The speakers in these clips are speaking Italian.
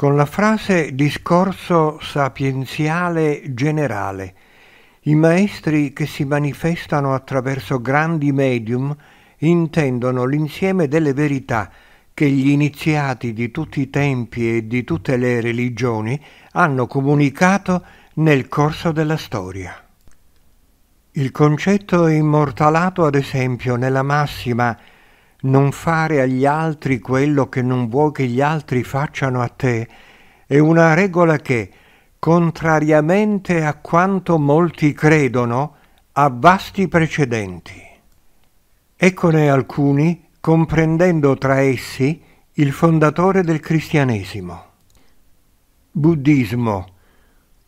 con la frase discorso sapienziale generale. I maestri che si manifestano attraverso grandi medium intendono l'insieme delle verità che gli iniziati di tutti i tempi e di tutte le religioni hanno comunicato nel corso della storia. Il concetto immortalato ad esempio nella massima non fare agli altri quello che non vuoi che gli altri facciano a te è una regola che, contrariamente a quanto molti credono, ha vasti precedenti. Eccone alcuni, comprendendo tra essi il fondatore del cristianesimo. Buddismo.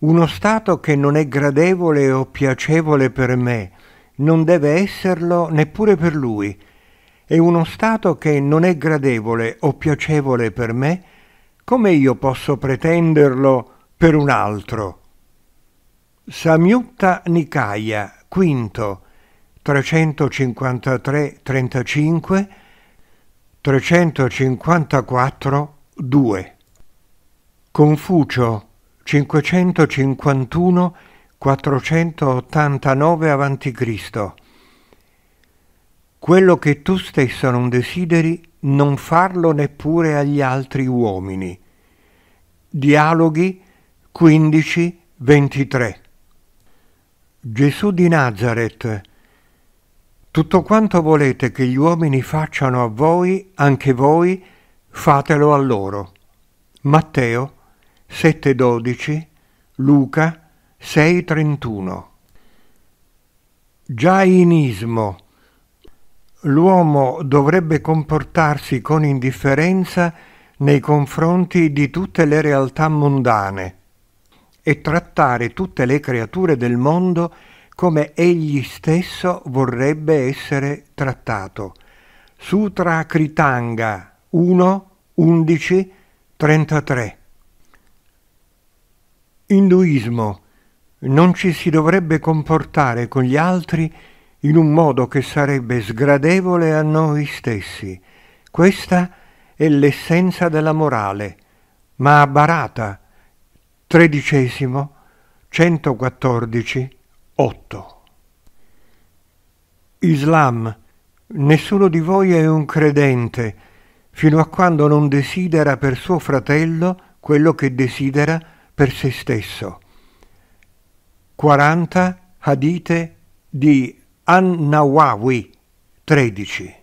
Uno stato che non è gradevole o piacevole per me, non deve esserlo neppure per lui, e uno stato che non è gradevole o piacevole per me, come io posso pretenderlo per un altro? Samyutta Nikaya, quinto, 353-35, 354-2. Confucio, 551-489 a.C. Quello che tu stessa non desideri, non farlo neppure agli altri uomini. Dialoghi 15, 23. Gesù di Nazaret tutto quanto volete che gli uomini facciano a voi, anche voi, fatelo a loro. Matteo 7,12, Luca 6,31. Già in l'uomo dovrebbe comportarsi con indifferenza nei confronti di tutte le realtà mondane e trattare tutte le creature del mondo come egli stesso vorrebbe essere trattato. Sutra Kritanga 1, 11, 33 Induismo. Non ci si dovrebbe comportare con gli altri in un modo che sarebbe sgradevole a noi stessi. Questa è l'essenza della morale. Ma a Barata, tredicesimo, 114, 8. Islam, nessuno di voi è un credente fino a quando non desidera per suo fratello quello che desidera per se stesso. 40 Hadite di An-Nawawi 13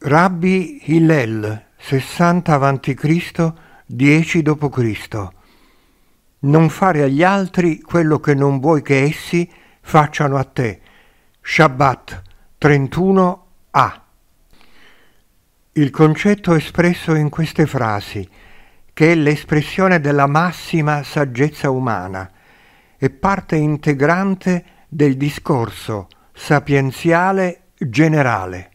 Rabbi Hillel 60 a.C. 10 d.C. Non fare agli altri quello che non vuoi che essi facciano a te. Shabbat 31 a. Il concetto espresso in queste frasi, che è l'espressione della massima saggezza umana, è parte integrante della del discorso sapienziale generale,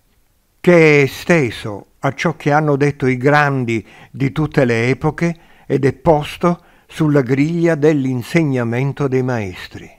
che è esteso a ciò che hanno detto i grandi di tutte le epoche ed è posto sulla griglia dell'insegnamento dei maestri.